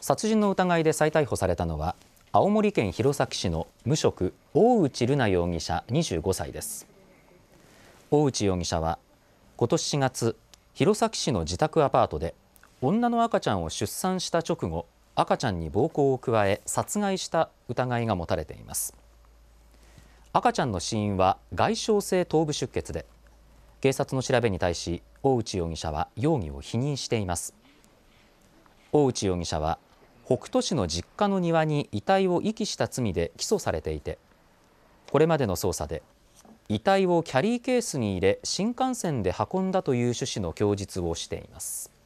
殺人の疑いで再逮捕されたのは青森県弘前市の無職大内瑠奈容疑者25歳です大内容疑者は今年4月弘前市の自宅アパートで女の赤ちゃんを出産した直後赤ちゃんに暴行を加え殺害した疑いが持たれています赤ちゃんの死因は外傷性頭部出血で警察の調べに対し大内容疑者は容疑を否認しています大内容疑者は北斗市の実家の庭に遺体を遺棄した罪で起訴されていてこれまでの捜査で遺体をキャリーケースに入れ新幹線で運んだという趣旨の供述をしています。